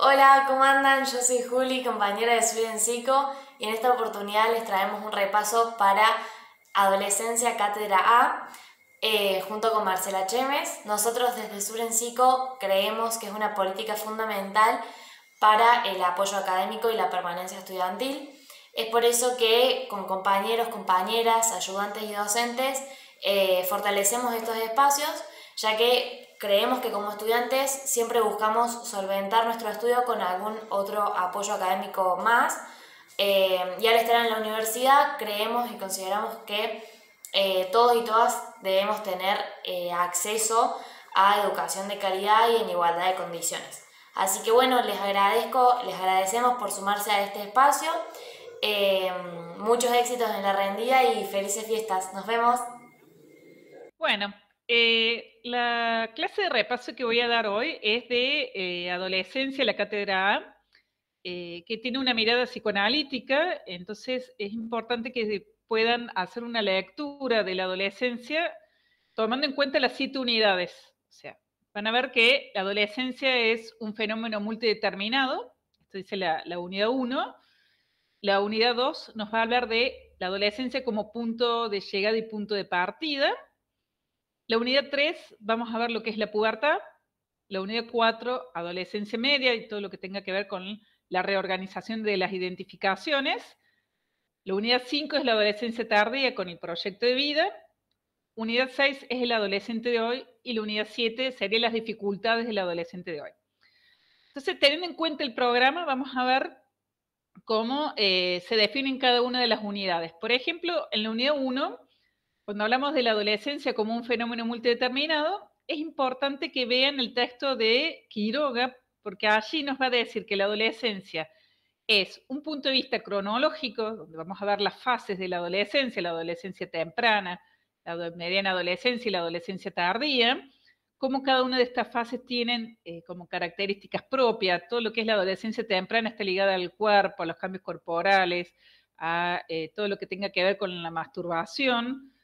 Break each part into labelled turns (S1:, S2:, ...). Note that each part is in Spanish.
S1: Hola, ¿cómo andan? Yo soy Juli, compañera de Sur en y en esta oportunidad les traemos un repaso para Adolescencia Cátedra A, eh, junto con Marcela Chemes. Nosotros desde Sur en creemos que es una política fundamental para el apoyo académico y la permanencia estudiantil. Es por eso que con compañeros, compañeras, ayudantes y docentes eh, fortalecemos estos espacios, ya que creemos que como estudiantes siempre buscamos solventar nuestro estudio con algún otro apoyo académico más. Eh, y al estar en la universidad creemos y consideramos que eh, todos y todas debemos tener eh, acceso a educación de calidad y en igualdad de condiciones. Así que bueno, les agradezco, les agradecemos por sumarse a este espacio. muchos éxitos en la rendida y felices fiestas. Nos vemos. Bueno, eh, la clase de repaso que voy a dar hoy es de eh, adolescencia, la cátedra A, eh, que tiene una mirada psicoanalítica, entonces es importante que puedan hacer una lectura de la adolescencia tomando en cuenta las siete unidades. O sea, van a ver que la adolescencia es un fenómeno multideterminado, esto dice la, la unidad 1. La unidad 2 nos va a hablar de la adolescencia como punto de llegada y punto de partida la unidad 3, vamos a ver lo que es la pubertad. La unidad 4, adolescencia media y todo lo que tenga que ver con la reorganización de las identificaciones. La unidad 5 es la adolescencia tardía con el proyecto de vida. Unidad 6 es el adolescente de hoy y la unidad 7 serían las dificultades del adolescente de hoy. Entonces, teniendo en cuenta el programa, vamos a ver cómo eh, se definen cada una de las unidades. Por ejemplo, en la unidad 1 cuando hablamos de la adolescencia como un fenómeno multideterminado, es importante que vean el texto de Quiroga, porque allí nos va a decir que la adolescencia es un punto de vista cronológico, donde vamos a ver las fases de la adolescencia, la adolescencia temprana, la mediana adolescencia y la adolescencia tardía, cómo cada una de estas fases tienen eh, como características propias, todo lo que es la adolescencia temprana está ligada al cuerpo, a los cambios corporales, a eh, todo lo que tenga que ver con la masturbación,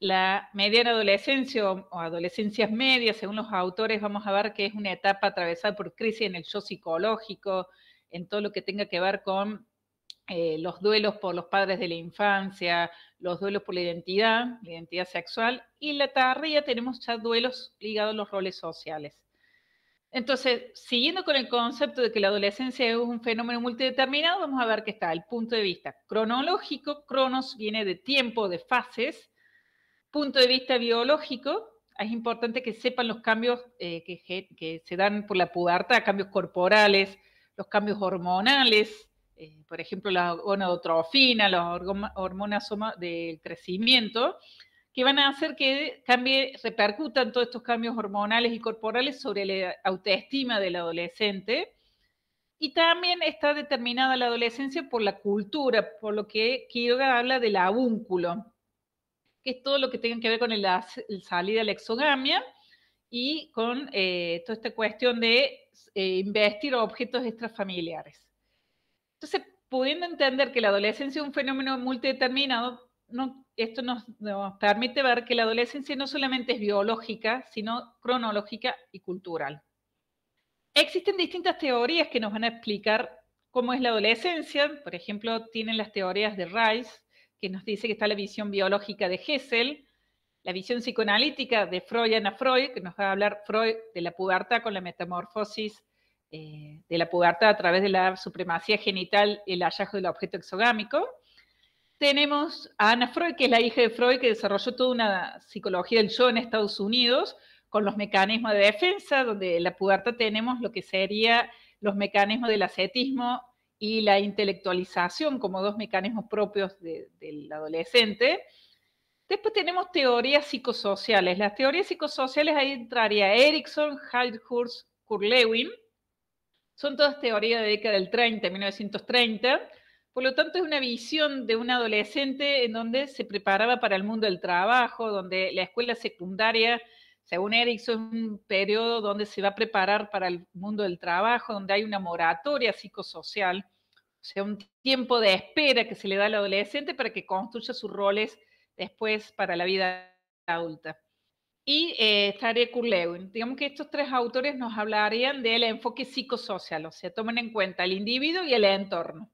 S1: la mediana adolescencia o, adolescencias medias, según los autores, vamos a ver que es una etapa atravesada por crisis en el yo psicológico, en todo lo que tenga que ver con eh, los duelos por los padres de la infancia, los duelos por la identidad, la identidad sexual, y en la tardía tenemos ya duelos ligados a los roles sociales. Entonces, siguiendo con el concepto de que la adolescencia es un fenómeno multideterminado, vamos a ver que está el punto de vista cronológico, cronos viene de tiempo, de fases, punto de vista biológico, es importante que sepan los cambios eh, que, se dan por la pubertad, cambios corporales, los cambios hormonales, eh, por ejemplo, la gonadotrofina, las hormonas del crecimiento, que van a hacer que cambie, repercutan todos estos cambios hormonales y corporales sobre la autoestima del adolescente. Y también está determinada la adolescencia por la cultura, por lo que Quiroga habla del abúnculo, que es todo lo que tenga que ver con el, salida de la exogamia y con eh, toda esta cuestión de eh, investir objetos extrafamiliares. Entonces, pudiendo entender que la adolescencia es un fenómeno multideterminado, esto nos permite ver que la adolescencia no solamente es biológica, sino cronológica y cultural. Existen distintas teorías que nos van a explicar cómo es la adolescencia, por ejemplo, tienen las teorías de Rice, que nos dice que está la visión biológica de Hessel, la visión psicoanalítica de Freud Ana Freud, que nos va a hablar Freud de la pubertad con la metamorfosis eh, de la pubertad a través de la supremacía genital, el hallazgo del objeto exogámico. Tenemos a Ana Freud, que es la hija de Freud, que desarrolló toda una psicología del yo en Estados Unidos, con los mecanismos de defensa, donde en la pubertad tenemos lo que sería los mecanismos del ascetismo, y la intelectualización como dos mecanismos propios del adolescente. Después tenemos teorías psicosociales. Las teorías psicosociales ahí entraría Erickson, Heidhurst, Kurlewin. Son todas teorías de década del 30, 1930. Por lo tanto, es una visión de un adolescente en donde se preparaba para el mundo del trabajo, donde la escuela secundaria según Eric, es un periodo donde se va a preparar para el mundo del trabajo, donde hay una moratoria psicosocial, o sea, un tiempo de espera que se le da al adolescente para que construya sus roles después para la vida adulta. Y eh, Tarek Kurlewin. Digamos que estos tres autores nos hablarían del enfoque psicosocial, o sea, toman en cuenta el individuo y el entorno.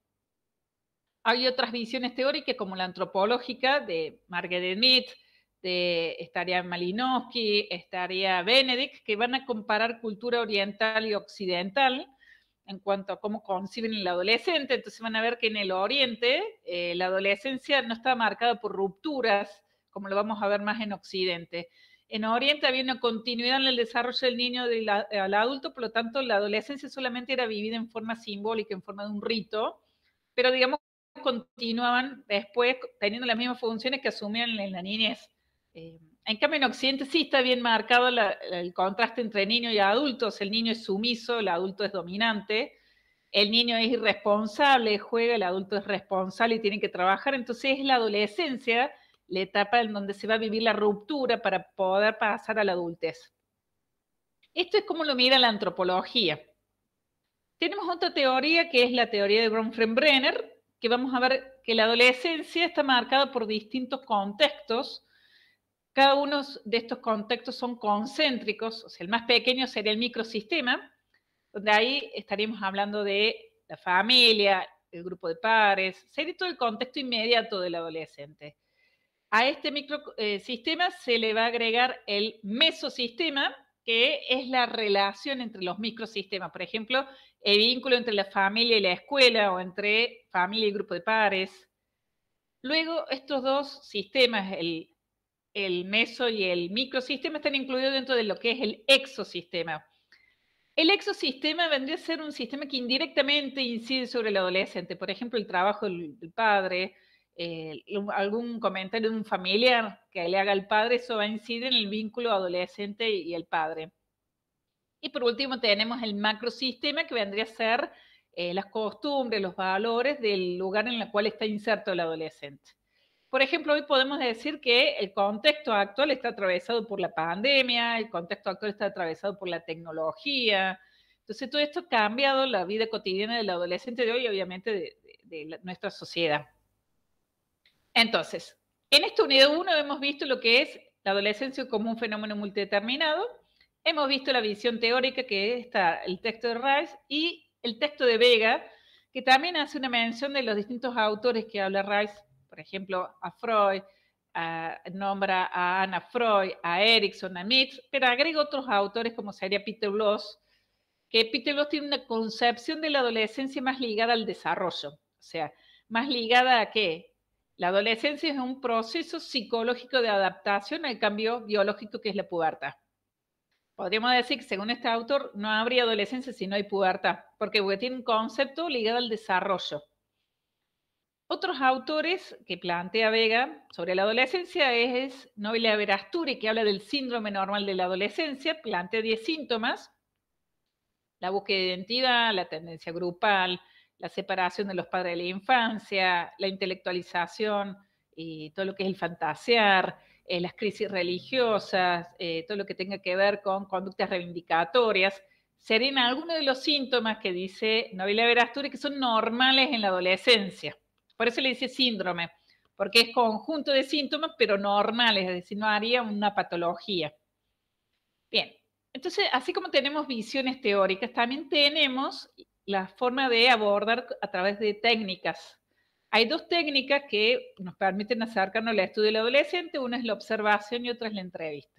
S1: Hay otras visiones teóricas como la antropológica de Margaret Mead, este, estaría Malinowski, estaría Benedict, que van a comparar cultura oriental y occidental en cuanto a cómo conciben el adolescente. Entonces van a ver que en el oriente eh, la adolescencia no está marcada por rupturas, como lo vamos a ver más en occidente. En Oriente había una continuidad en el desarrollo del niño del, al adulto, por lo tanto la adolescencia solamente era vivida en forma simbólica, en forma de un rito, pero digamos continuaban después teniendo las mismas funciones que asumían en la niñez. Eh, en cambio, en Occidente sí está bien marcado el contraste entre niño y adultos. El niño es sumiso, el adulto es dominante. El niño es irresponsable, juega, el adulto es responsable y tiene que trabajar. Entonces es la adolescencia la etapa en donde se va a vivir la ruptura para poder pasar a la adultez. Esto es como lo mira la antropología. Tenemos otra teoría que es la teoría de Bronfenbrenner, que vamos a ver que la adolescencia está marcada por distintos contextos cada uno de estos contextos son concéntricos, o sea, el más pequeño sería el microsistema, donde ahí estaríamos hablando de la familia, el grupo de pares, sería todo el contexto inmediato del adolescente. A este microsistema eh, se le va a agregar el mesosistema, que es la relación entre los microsistemas, por ejemplo, el vínculo entre la familia y la escuela o entre familia y grupo de pares. Luego, estos dos sistemas, el el meso y el microsistema están incluidos dentro de lo que es el exosistema. El exosistema vendría a ser un sistema que indirectamente incide sobre el adolescente, por ejemplo, el trabajo del padre, algún comentario de un familiar que le haga al padre, eso va a incidir en el vínculo adolescente y el padre. Y por último tenemos el macrosistema que vendría a ser eh, las costumbres, los valores del lugar en el cual está inserto el adolescente. Por ejemplo, hoy podemos decir que el contexto actual está atravesado por la pandemia, el contexto actual está atravesado por la tecnología. Entonces, todo esto ha cambiado la vida cotidiana del adolescente de hoy, obviamente, de, nuestra sociedad. Entonces, en esta unidad 1 hemos visto lo que es la adolescencia como un fenómeno multideterminado, hemos visto la visión teórica que está el texto de Rice y el texto de Vega, que también hace una mención de los distintos autores que habla Rice por ejemplo, a Freud, nombra a Anna Freud, a Erickson, a Mitch, pero agrega otros autores como sería Peter Bloss, que Peter Bloss tiene una concepción de la adolescencia más ligada al desarrollo, o sea, más ligada a qué? la adolescencia es un proceso psicológico de adaptación al cambio biológico que es la pubertad. Podríamos decir que según este autor no habría adolescencia si no hay pubertad, porque tiene un concepto ligado al desarrollo. Otros autores que plantea Vega sobre la adolescencia es Noelia Verasturi, que habla del síndrome normal de la adolescencia, plantea 10 síntomas, la búsqueda de identidad, la tendencia grupal, la separación de los padres de la infancia, la intelectualización y eh, todo lo que es el fantasear, eh, las crisis religiosas, eh, todo lo que tenga que ver con conductas reivindicatorias, serían algunos de los síntomas que dice Noelia Verasturi que son normales en la adolescencia. Por eso le dice síndrome, porque es conjunto de síntomas, pero normales, es decir, no haría una patología. Bien, entonces, así como tenemos visiones teóricas, también tenemos la forma de abordar a través de técnicas. Hay dos técnicas que nos permiten acercarnos al estudio del adolescente, una es la observación y otra es la entrevista.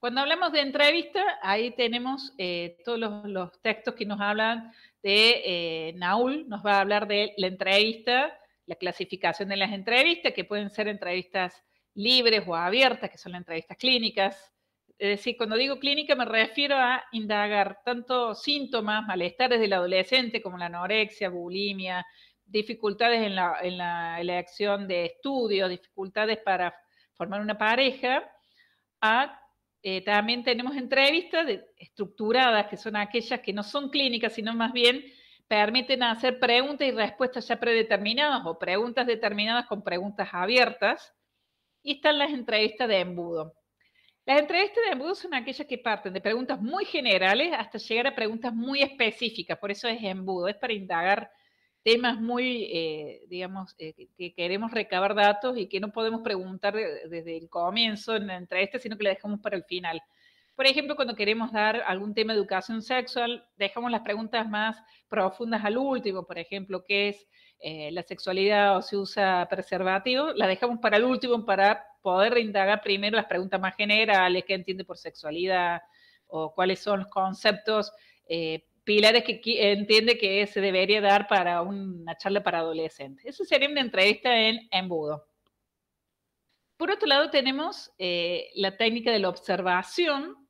S1: Cuando hablamos de entrevista, ahí tenemos eh, todos los, textos que nos hablan de eh, Naúl, nos va a hablar de la entrevista, la clasificación de las entrevistas, que pueden ser entrevistas libres o abiertas, que son las entrevistas clínicas. Es decir, cuando digo clínica me refiero a indagar tanto síntomas, malestares del adolescente como la anorexia, bulimia, dificultades en la, en la elección de estudios, dificultades para formar una pareja, a eh, también tenemos entrevistas estructuradas, que son aquellas que no son clínicas, sino más bien permiten hacer preguntas y respuestas ya predeterminadas o preguntas determinadas con preguntas abiertas. Y están las entrevistas de embudo. Las entrevistas de embudo son aquellas que parten de preguntas muy generales hasta llegar a preguntas muy específicas, por eso es embudo, es para indagar temas muy, eh, digamos, eh, que queremos recabar datos y que no podemos preguntar desde el comienzo entre este sino que la dejamos para el final. Por ejemplo, cuando queremos dar algún tema de educación sexual, dejamos las preguntas más profundas al último, por ejemplo, qué es eh, la sexualidad o se usa preservativo, la dejamos para el último para poder indagar primero las preguntas más generales, qué entiende por sexualidad o cuáles son los conceptos pilares que entiende que se debería dar para una charla para adolescentes. Eso sería una entrevista en embudo. Por otro lado, tenemos eh, la técnica de la observación,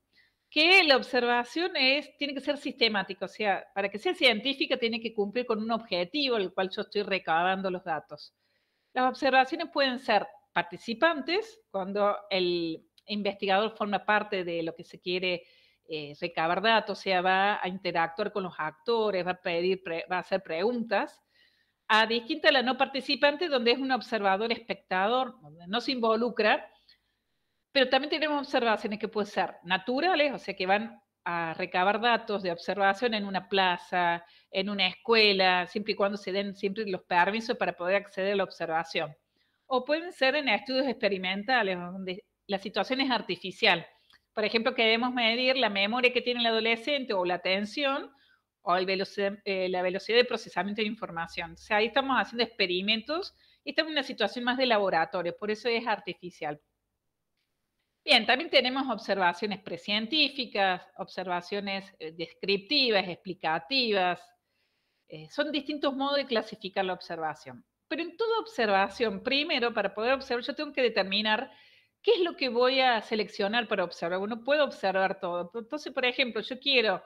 S1: que la observación es, tiene que ser sistemática, o sea, para que sea científica tiene que cumplir con un objetivo al cual yo estoy recabando los datos. Las observaciones pueden ser participantes, cuando el investigador forma parte de lo que se quiere eh, recabar datos, o sea, va a interactuar con los actores, va a pedir, va a hacer preguntas. A distinta la no participante, donde es un observador espectador, donde no se involucra, pero también tenemos observaciones que pueden ser naturales, o sea, que van a recabar datos de observación en una plaza, en una escuela, siempre y cuando se den siempre los permisos para poder acceder a la observación. O pueden ser en estudios experimentales, donde la situación es artificial por ejemplo, queremos medir la memoria que tiene el adolescente o la atención o eh, la velocidad de procesamiento de información. O sea, ahí estamos haciendo experimentos y estamos en una situación más de laboratorio, por eso es artificial. Bien, también tenemos observaciones precientíficas, observaciones eh, descriptivas, explicativas. Eh, son distintos modos de clasificar la observación. Pero en toda observación, primero, para poder observar, yo tengo que determinar ¿qué es lo que voy a seleccionar para observar? Uno puede observar todo. Entonces, por ejemplo, yo quiero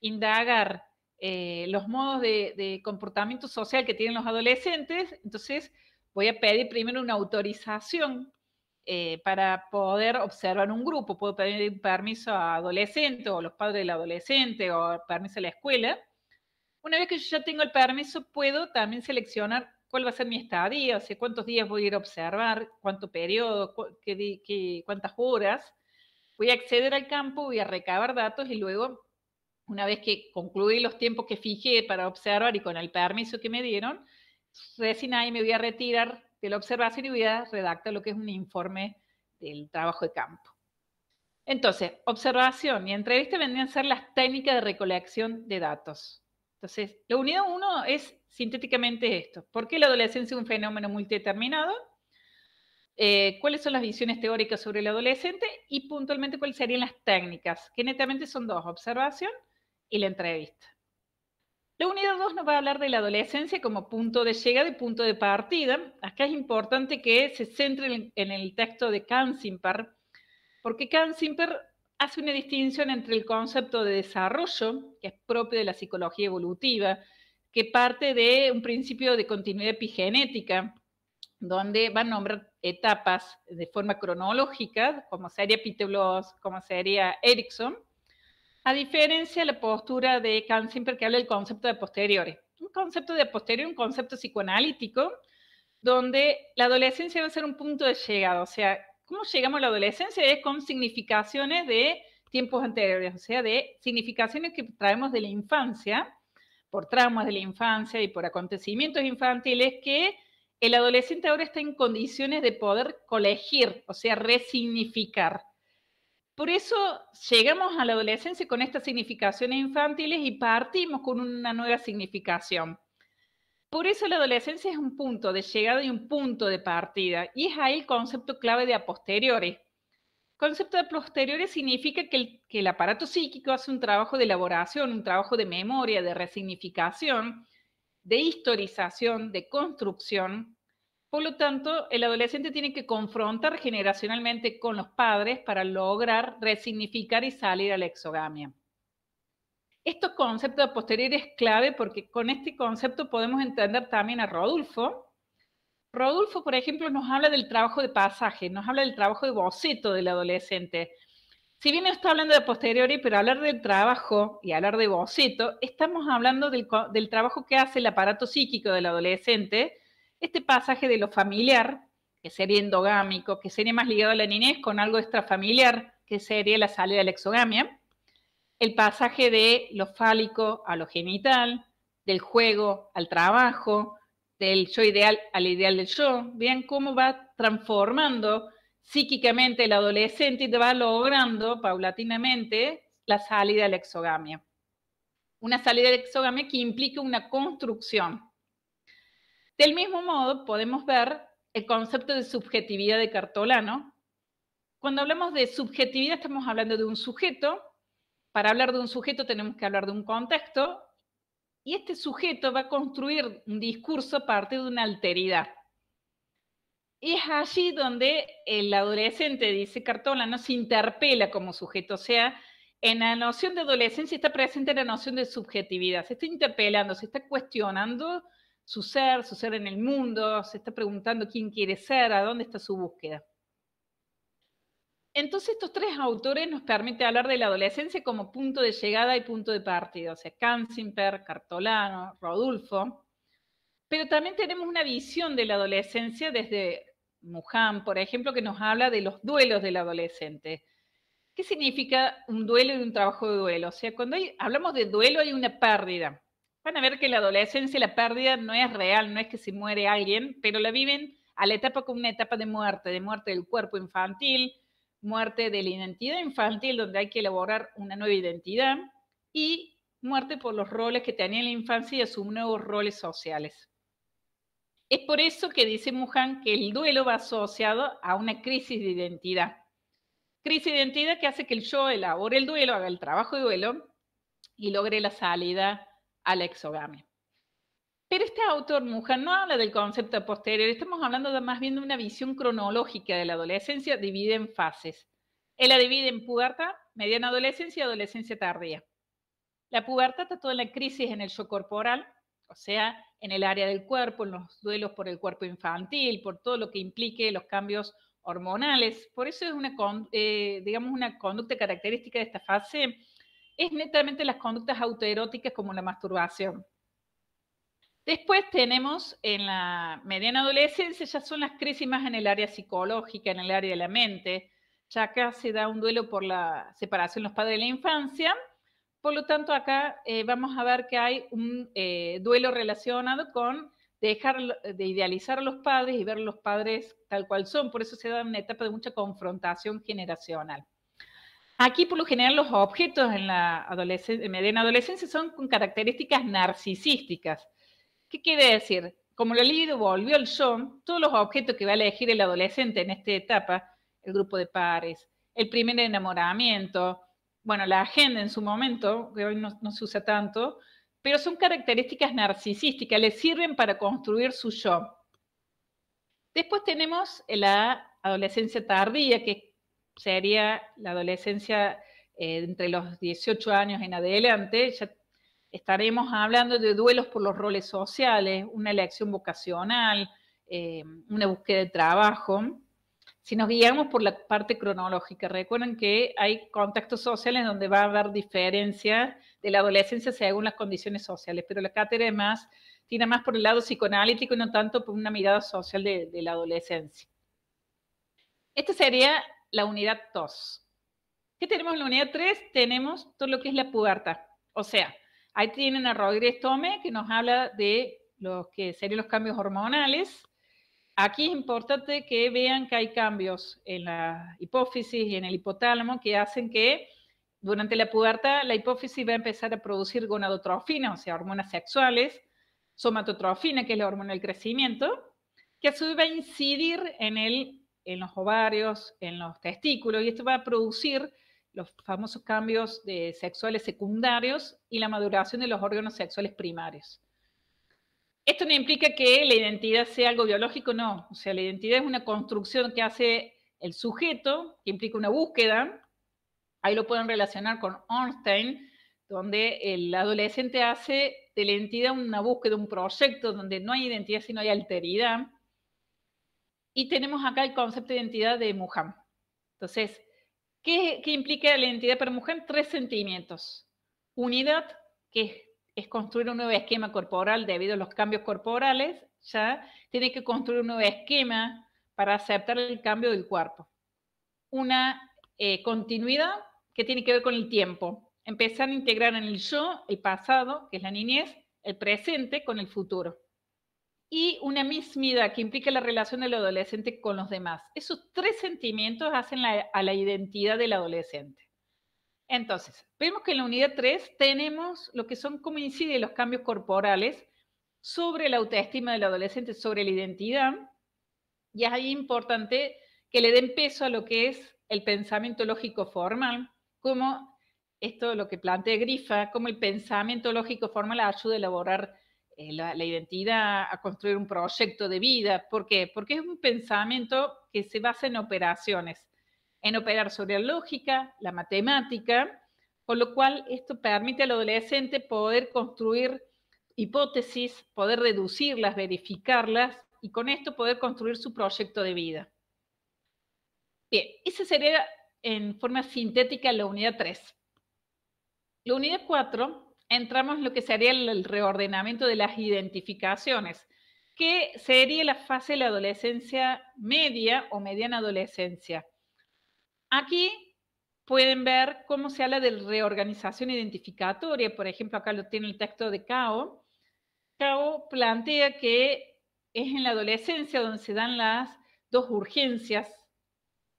S1: indagar eh, los modos de, comportamiento social que tienen los adolescentes, entonces voy a pedir primero una autorización eh, para poder observar un grupo. Puedo pedir un permiso a adolescente o los padres del adolescente o permiso a la escuela. Una vez que yo ya tengo el permiso, puedo también seleccionar cuál va a ser mi estadía, cuántos días voy a ir a observar, cuánto periodo, cuántas horas. Voy a acceder al campo, voy a recabar datos y luego, una vez que concluí los tiempos que fijé para observar y con el permiso que me dieron, recién ahí me voy a retirar de la observación y voy a redactar lo que es un informe del trabajo de campo. Entonces, observación y entrevista vendrían a ser las técnicas de recolección de datos. Entonces, la unidad uno es sintéticamente esto. ¿Por qué la adolescencia es un fenómeno multideterminado? Eh, ¿Cuáles son las visiones teóricas sobre el adolescente? Y puntualmente, ¿cuáles serían las técnicas? Que netamente son dos, observación y la entrevista. La unidad 2 nos va a hablar de la adolescencia como punto de llegada y punto de partida. Acá es importante que se centre en el texto de Kanzimper, porque Kanzimper hace una distinción entre el concepto de desarrollo, que es propio de la psicología evolutiva, que parte de un principio de continuidad epigenética, donde va a nombrar etapas de forma cronológica, como sería Pitelos, como sería Erickson, a diferencia de la postura de Kant siempre que habla del concepto de posteriores. Un concepto de posterior, un concepto psicoanalítico, donde la adolescencia va a ser un punto de llegada, o sea, ¿cómo llegamos a la adolescencia? Es con significaciones de tiempos anteriores, o sea, de significaciones que traemos de la infancia, por traumas de la infancia y por acontecimientos infantiles que el adolescente ahora está en condiciones de poder colegir, o sea, resignificar. Por eso llegamos a la adolescencia con estas significaciones infantiles y partimos con una nueva significación. Por eso la adolescencia es un punto de llegada y un punto de partida, y es ahí el concepto clave de a posteriores concepto de posteriores significa que el, aparato psíquico hace un trabajo de elaboración, un trabajo de memoria, de resignificación, de historización, de construcción. Por lo tanto, el adolescente tiene que confrontar generacionalmente con los padres para lograr resignificar y salir a la exogamia. Estos concepto de posteriores es clave porque con este concepto podemos entender también a Rodolfo, Rodolfo, por ejemplo, nos habla del trabajo de pasaje, nos habla del trabajo de boceto del adolescente. Si bien está hablando de posteriori, pero hablar del trabajo y hablar de boceto, estamos hablando del, trabajo que hace el aparato psíquico del adolescente, este pasaje de lo familiar, que sería endogámico, que sería más ligado a la niñez con algo extrafamiliar, que sería la salida de la exogamia, el pasaje de lo fálico a lo genital, del juego al trabajo, del yo ideal al ideal del yo, vean cómo va transformando psíquicamente el adolescente y va logrando paulatinamente la salida de la exogamia. Una salida de la exogamia que implica una construcción. Del mismo modo, podemos ver el concepto de subjetividad de Cartolano. Cuando hablamos de subjetividad, estamos hablando de un sujeto. Para hablar de un sujeto tenemos que hablar de un contexto y este sujeto va a construir un discurso a partir de una alteridad. Y Es allí donde el adolescente, dice Cartola, no se interpela como sujeto, o sea, en la noción de adolescencia está presente la noción de subjetividad, se está interpelando, se está cuestionando su ser, su ser en el mundo, se está preguntando quién quiere ser, a dónde está su búsqueda. Entonces estos tres autores nos permiten hablar de la adolescencia como punto de llegada y punto de partida, o sea, Kanzimper Cartolano, Rodulfo, pero también tenemos una visión de la adolescencia desde Muján, por ejemplo, que nos habla de los duelos del adolescente. ¿Qué significa un duelo y un trabajo de duelo? O sea, cuando hablamos de duelo hay una pérdida. Van a ver que la adolescencia la pérdida no es real, no es que se muere alguien, pero la viven a la etapa como una etapa de muerte, de muerte del cuerpo infantil, muerte de la identidad infantil, donde hay que elaborar una nueva identidad, y muerte por los roles que tenía en la infancia y sus nuevos roles sociales. Es por eso que dice Mujan que el duelo va asociado a una crisis de identidad. Crisis de identidad que hace que el yo elabore el duelo, haga el trabajo de duelo y logre la salida a la exogamia. Pero este autor, Mujer, no habla del concepto posterior, estamos hablando más bien de una visión cronológica de la adolescencia, divide en fases. Él la divide en pubertad, mediana adolescencia y adolescencia tardía. La pubertad está toda la crisis en el yo corporal, o sea, en el área del cuerpo, en los duelos por el cuerpo infantil, por todo lo que implique los cambios hormonales. Por eso es una, eh, digamos, una conducta característica de esta fase, es netamente las conductas autoeróticas como la masturbación Después tenemos en la mediana adolescencia, ya son las crisis más en el área psicológica, en el área de la mente. Ya acá se da un duelo por la separación de los padres de la infancia. Por lo tanto, acá eh, vamos a ver que hay un eh, duelo relacionado con dejar de idealizar a los padres y ver a los padres tal cual son. Por eso se da una etapa de mucha confrontación generacional. Aquí, por lo general, los objetos en la mediana adolescencia son con características narcisísticas ¿Qué quiere decir? Como la libido volvió al yo, todos los objetos que va a elegir el adolescente en esta etapa, el grupo de pares, el primer enamoramiento, bueno, la agenda en su momento, que hoy no, se usa tanto, pero son características narcisísticas, les sirven para construir su yo. Después tenemos la adolescencia tardía, que sería la adolescencia eh, entre los 18 años en adelante, ya estaremos hablando de duelos por los roles sociales, una elección vocacional, eh, una búsqueda de trabajo. Si nos guiamos por la parte cronológica, recuerden que hay contactos sociales donde va a haber diferencia de la adolescencia según las condiciones sociales, pero la cátedra es más, más por el lado psicoanalítico y no tanto por una mirada social de, la adolescencia. Esta sería la unidad 2. ¿Qué tenemos en la unidad 3? Tenemos todo lo que es la pubertad, o sea, Ahí tienen a Rodríguez Tome, que nos habla de lo que serían los cambios hormonales. Aquí es importante que vean que hay cambios en la hipófisis y en el hipotálamo que hacen que durante la pubertad la hipófisis va a empezar a producir gonadotrofina, o sea, hormonas sexuales, somatotrofina, que es la hormona del crecimiento, que a su vez va a incidir en, el, en los ovarios, en los testículos, y esto va a producir los famosos cambios de sexuales secundarios y la maduración de los órganos sexuales primarios. Esto no implica que la identidad sea algo biológico, no. O sea, la identidad es una construcción que hace el sujeto, que implica una búsqueda. Ahí lo pueden relacionar con Ornstein, donde el adolescente hace de la identidad una búsqueda, un proyecto donde no hay identidad, sino hay alteridad. Y tenemos acá el concepto de identidad de Muhammad. Entonces, ¿Qué, implica la identidad para mujer? Tres sentimientos. Unidad, que es, construir un nuevo esquema corporal debido a los cambios corporales, ya tiene que construir un nuevo esquema para aceptar el cambio del cuerpo. Una eh, continuidad que tiene que ver con el tiempo. Empezar a integrar en el yo el pasado, que es la niñez, el presente con el futuro y una mismidad que implica la relación del adolescente con los demás. Esos tres sentimientos hacen a la identidad del adolescente. Entonces, vemos que en la unidad 3 tenemos lo que son cómo inciden los cambios corporales sobre la autoestima del adolescente, sobre la identidad, y es ahí importante que le den peso a lo que es el pensamiento lógico formal, como esto lo que plantea Grifa, como el pensamiento lógico formal ayuda a elaborar eh, la, la, identidad, a construir un proyecto de vida. ¿Por qué? Porque es un pensamiento que se basa en operaciones, en operar sobre la lógica, la matemática, con lo cual esto permite al adolescente poder construir hipótesis, poder reducirlas, verificarlas y con esto poder construir su proyecto de vida. Bien, esa sería en forma sintética la unidad 3. La unidad 4 entramos en lo que sería el reordenamiento de las identificaciones, que sería la fase de la adolescencia media o mediana adolescencia. Aquí pueden ver cómo se habla de reorganización identificatoria, por ejemplo, acá lo tiene el texto de Cao. Cao plantea que es en la adolescencia donde se dan las dos urgencias,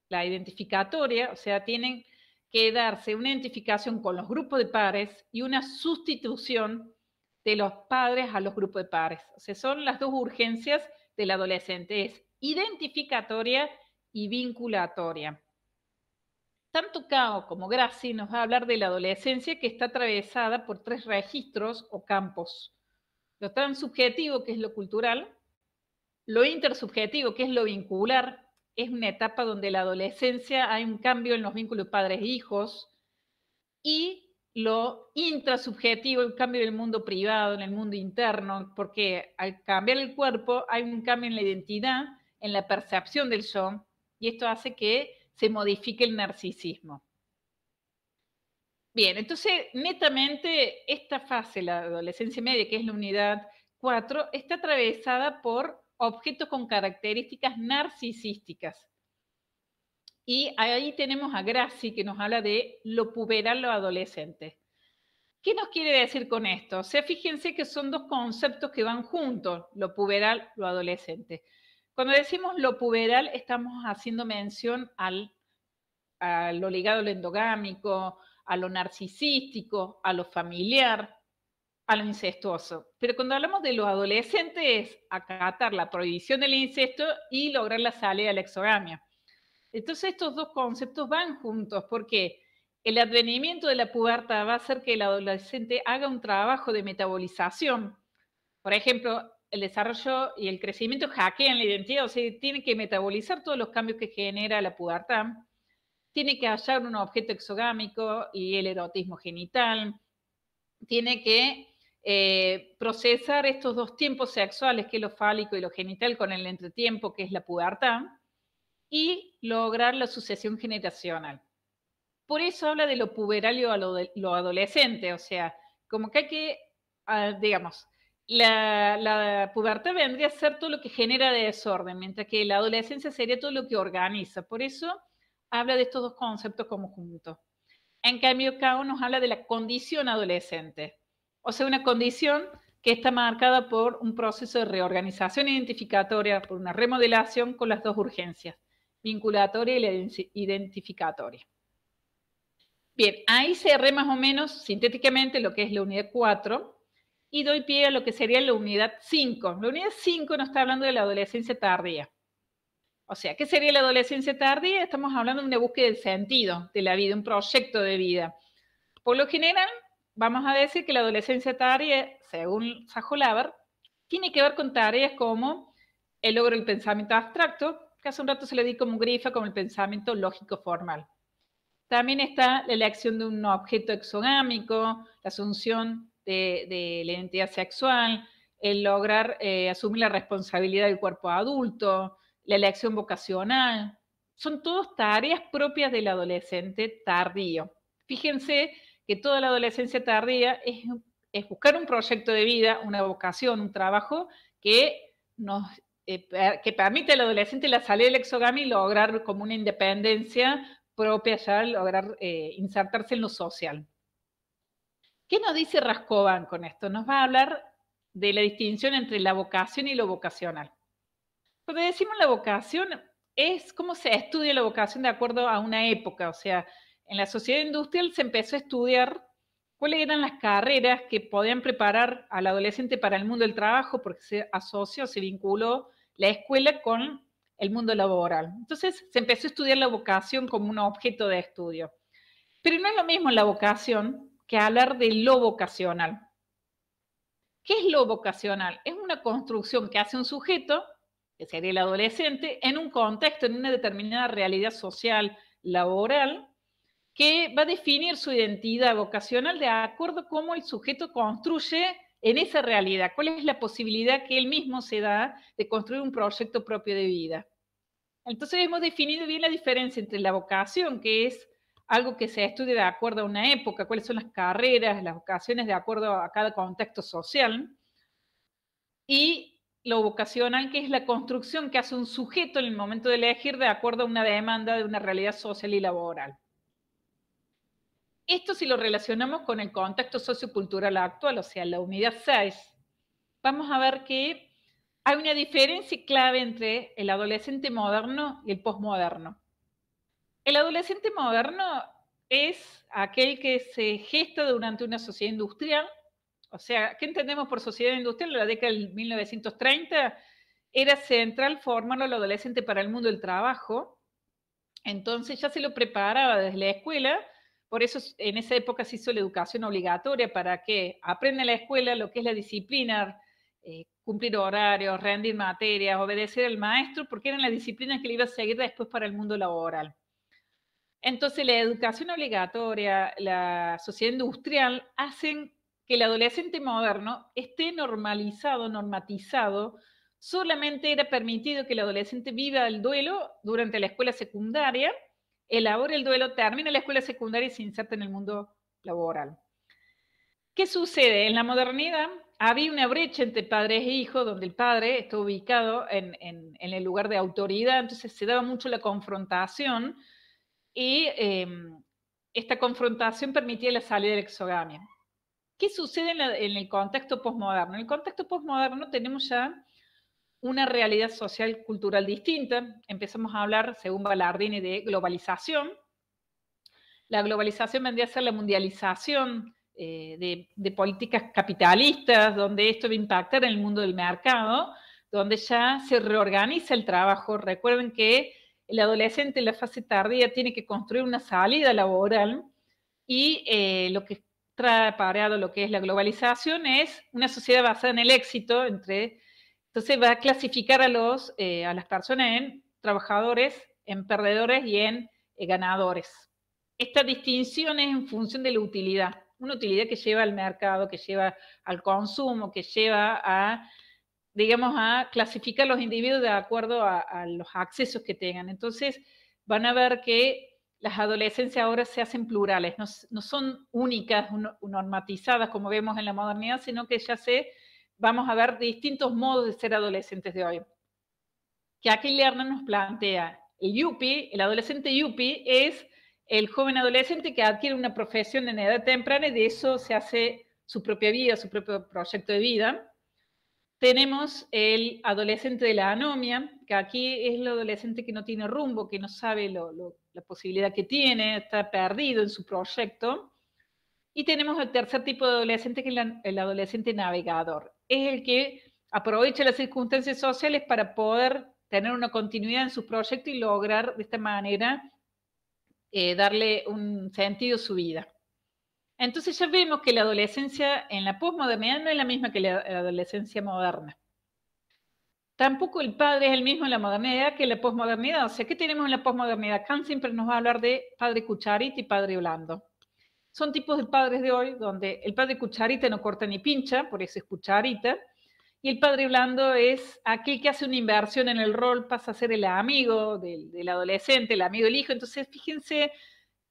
S1: la identificatoria, o sea, tienen que darse una identificación con los grupos de pares y una sustitución de los padres a los grupos de pares. O sea, son las dos urgencias del adolescente, es identificatoria y vinculatoria. Tanto Cao como Graci nos va a hablar de la adolescencia que está atravesada por tres registros o campos. Lo transubjetivo, que es lo cultural, lo intersubjetivo, que es lo vincular, es una etapa donde la adolescencia hay un cambio en los vínculos padres-hijos e y lo intrasubjetivo, el cambio del mundo privado, en el mundo interno, porque al cambiar el cuerpo hay un cambio en la identidad, en la percepción del yo, y esto hace que se modifique el narcisismo. Bien, entonces, netamente, esta fase, la adolescencia media, que es la unidad 4, está atravesada por objetos con características narcisísticas. Y ahí tenemos a Graci que nos habla de lo puberal lo adolescente. ¿Qué nos quiere decir con esto? Se fíjense que son dos conceptos que van juntos, lo puberal, lo adolescente. Cuando decimos lo puberal, estamos haciendo mención al, a lo ligado a lo endogámico, a lo narcisístico, a lo familiar, a lo incestuoso. Pero cuando hablamos de los adolescentes es acatar la prohibición del incesto y lograr la salida a la exogamia. Entonces estos dos conceptos van juntos porque el advenimiento de la pubertad va a hacer que el adolescente haga un trabajo de metabolización. Por ejemplo, el desarrollo y el crecimiento hackean la identidad, o sea, tiene que metabolizar todos los cambios que genera la pubertad, tiene que hallar un objeto exogámico y el erotismo genital, tiene que eh, procesar estos dos tiempos sexuales, que es lo fálico y lo genital, con el entretiempo, que es la pubertad, y lograr la sucesión generacional. Por eso habla de lo puberal y lo, adolescente, o sea, como que hay que, ah, digamos, la, la, pubertad vendría a ser todo lo que genera desorden, mientras que la adolescencia sería todo lo que organiza. Por eso habla de estos dos conceptos como juntos. En cambio, Cao nos habla de la condición adolescente o sea, una condición que está marcada por un proceso de reorganización identificatoria, por una remodelación con las dos urgencias, vinculatoria y la identificatoria. Bien, ahí cerré más o menos sintéticamente lo que es la unidad 4 y doy pie a lo que sería la unidad 5. La unidad 5 nos está hablando de la adolescencia tardía. O sea, ¿qué sería la adolescencia tardía? Estamos hablando de una búsqueda del sentido de la vida, un proyecto de vida. Por lo general, vamos a decir que la adolescencia tardía, según Sajolaber, tiene que ver con tareas como el logro del pensamiento abstracto, que hace un rato se le di como grifa, como el pensamiento lógico-formal. También está la elección de un objeto exogámico, la asunción de, la identidad sexual, el lograr eh, asumir la responsabilidad del cuerpo adulto, la elección vocacional. Son todas tareas propias del adolescente tardío. Fíjense que toda la adolescencia tardía es, buscar un proyecto de vida, una vocación, un trabajo que nos eh, que permite al adolescente la salida del exogamio y lograr como una independencia propia ya, lograr eh, insertarse en lo social. ¿Qué nos dice Rascoban con esto? Nos va a hablar de la distinción entre la vocación y lo vocacional. Cuando decimos la vocación, es cómo se estudia la vocación de acuerdo a una época, o sea, en la sociedad industrial se empezó a estudiar cuáles eran las carreras que podían preparar al adolescente para el mundo del trabajo, porque se asoció, se vinculó la escuela con el mundo laboral. Entonces se empezó a estudiar la vocación como un objeto de estudio. Pero no es lo mismo la vocación que hablar de lo vocacional. ¿Qué es lo vocacional? Es una construcción que hace un sujeto, que sería el adolescente, en un contexto, en una determinada realidad social, laboral, que va a definir su identidad vocacional de acuerdo a cómo el sujeto construye en esa realidad, cuál es la posibilidad que él mismo se da de construir un proyecto propio de vida. Entonces hemos definido bien la diferencia entre la vocación, que es algo que se estudia de acuerdo a una época, cuáles son las carreras, las vocaciones de acuerdo a cada contexto social, y lo vocacional, que es la construcción que hace un sujeto en el momento de elegir de acuerdo a una demanda de una realidad social y laboral. Esto si lo relacionamos con el contexto sociocultural actual, o sea, la unidad 6, vamos a ver que hay una diferencia clave entre el adolescente moderno y el posmoderno. El adolescente moderno es aquel que se gesta durante una sociedad industrial, o sea, ¿qué entendemos por sociedad industrial? En la década de 1930 era central formar al adolescente para el mundo del trabajo, entonces ya se lo preparaba desde la escuela por eso en esa época se hizo la educación obligatoria para que aprenda en la escuela lo que es la disciplina, eh, cumplir horarios, rendir materias, obedecer al maestro, porque eran las disciplinas que le iba a seguir después para el mundo laboral. Entonces la educación obligatoria, la sociedad industrial hacen que el adolescente moderno esté normalizado, normatizado. Solamente era permitido que el adolescente viva el duelo durante la escuela secundaria elabora el duelo, termina la escuela secundaria y se inserta en el mundo laboral. ¿Qué sucede? En la modernidad había una brecha entre padres e hijos, donde el padre está ubicado en, el lugar de autoridad, entonces se daba mucho la confrontación y em, esta confrontación permitía la salida de la exogamia. ¿Qué sucede en, en el contexto posmoderno? En el contexto posmoderno tenemos ya una realidad social cultural distinta. Empezamos a hablar, según Ballardini, de globalización. La globalización vendría a ser la mundialización eh, de, políticas capitalistas, donde esto va a impactar en el mundo del mercado, donde ya se reorganiza el trabajo. Recuerden que el adolescente en la fase tardía tiene que construir una salida laboral y eh, lo que trae apareado lo que es la globalización es una sociedad basada en el éxito entre entonces va a clasificar a, los, eh, a las personas en trabajadores, en perdedores y en eh, ganadores. Esta distinción es en función de la utilidad, una utilidad que lleva al mercado, que lleva al consumo, que lleva a, digamos, a clasificar los individuos de acuerdo a, los accesos que tengan. Entonces van a ver que las adolescencias ahora se hacen plurales, no, son únicas, normatizadas como vemos en la modernidad, sino que ya se vamos a ver distintos modos de ser adolescentes de hoy. Que aquí Lerner nos plantea, el yupi, el adolescente yuppie es el joven adolescente que adquiere una profesión en edad temprana y de eso se hace su propia vida, su propio proyecto de vida. Tenemos el adolescente de la anomia, que aquí es el adolescente que no tiene rumbo, que no sabe la posibilidad que tiene, está perdido en su proyecto. Y tenemos el tercer tipo de adolescente, que es el adolescente navegador es el que aprovecha las circunstancias sociales para poder tener una continuidad en su proyecto y lograr de esta manera eh, darle un sentido a su vida. Entonces ya vemos que la adolescencia en la posmodernidad no es la misma que la adolescencia moderna. Tampoco el padre es el mismo en la modernidad que en la posmodernidad. O sea, ¿qué tenemos en la posmodernidad? Kant siempre nos va a hablar de padre Cucharit y padre blando son tipos de padres de hoy donde el padre cucharita no corta ni pincha, por eso es cucharita, y el padre blando es aquel que hace una inversión en el rol, pasa a ser el amigo del, adolescente, el amigo del hijo. Entonces, fíjense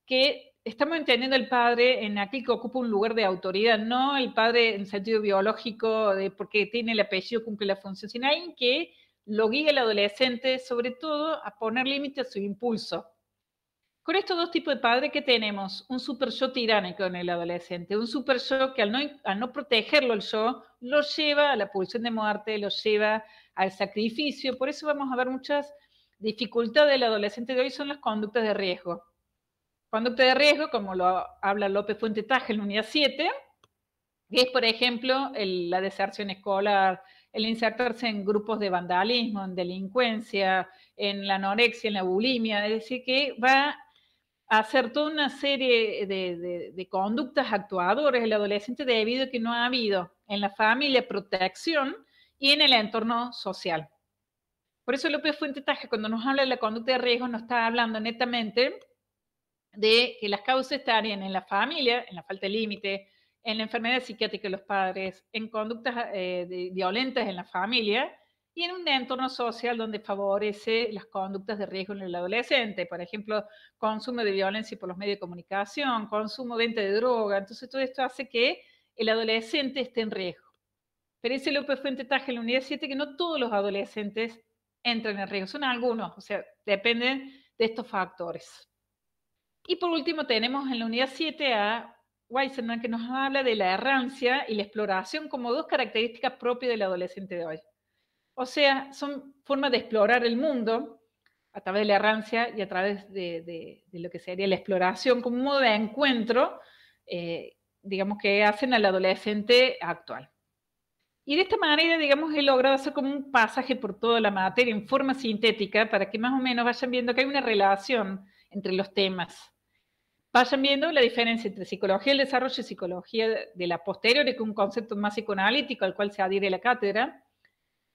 S1: que estamos entendiendo el padre en aquel que ocupa un lugar de autoridad, no el padre en sentido biológico, porque tiene el apellido, cumple la función, sino alguien que lo guía al adolescente, sobre todo a poner límite a su impulso. Con estos dos tipos de padres que tenemos, un super yo tiránico en el adolescente, un super yo que al no, no protegerlo el yo, lo lleva a la pulsión de muerte, lo lleva al sacrificio. Por eso vamos a ver muchas dificultades del adolescente de hoy son las conductas de riesgo. Conducta de riesgo, como lo habla López Fuente en la unidad 7, que es, por ejemplo, la deserción escolar, el insertarse en grupos de vandalismo, en delincuencia, en la anorexia, en la bulimia, es decir, que va hacer toda una serie de, conductas actuadoras el adolescente debido a que no ha habido en la familia protección y en el entorno social. Por eso López Fuente Taja, cuando nos habla de la conducta de riesgo, nos está hablando netamente de que las causas estarían en la familia, en la falta de límite, en la enfermedad psiquiátrica de los padres, en conductas eh, violentas en la familia y en un entorno social donde favorece las conductas de riesgo en el adolescente, por ejemplo, consumo de violencia por los medios de comunicación, consumo, venta de droga, entonces todo esto hace que el adolescente esté en riesgo. Pero dice López Fuente en la unidad 7 que no todos los adolescentes entran en riesgo, son algunos, o sea, dependen de estos factores. Y por último tenemos en la unidad 7 a Weisenman que nos habla de la errancia y la exploración como dos características propias del adolescente de hoy. O sea, son formas de explorar el mundo a través de la errancia y a través de, lo que sería la exploración como un modo de encuentro, eh, digamos, que hacen al adolescente actual. Y de esta manera, digamos, he logrado hacer como un pasaje por toda la materia en forma sintética para que más o menos vayan viendo que hay una relación entre los temas. Vayan viendo la diferencia entre psicología del desarrollo y psicología de la posterior, que es un concepto más psicoanalítico al cual se adhiere la cátedra,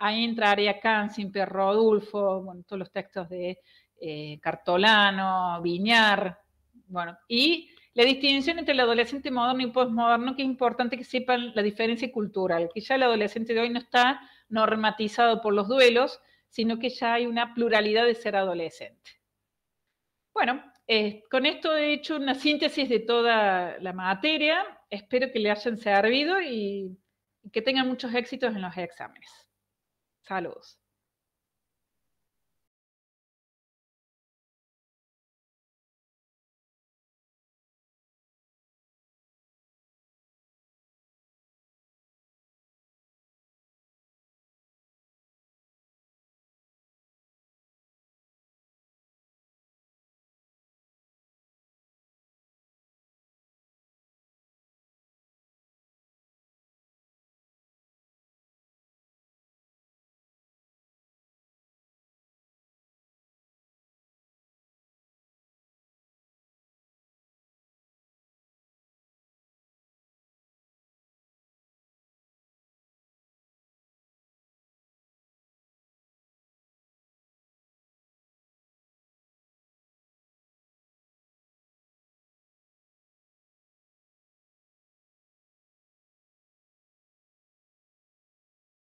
S1: ahí entraría Cansin, Perro Rodulfo, bueno, todos los textos de eh, Cartolano, Viñar, bueno, y la distinción entre el adolescente moderno y postmoderno, que es importante que sepan la diferencia cultural, que ya el adolescente de hoy no está normatizado por los duelos, sino que ya hay una pluralidad de ser adolescente. Bueno, eh, con esto he hecho una síntesis de toda la materia, espero que le hayan servido y que tengan muchos éxitos en los exámenes. Saludos.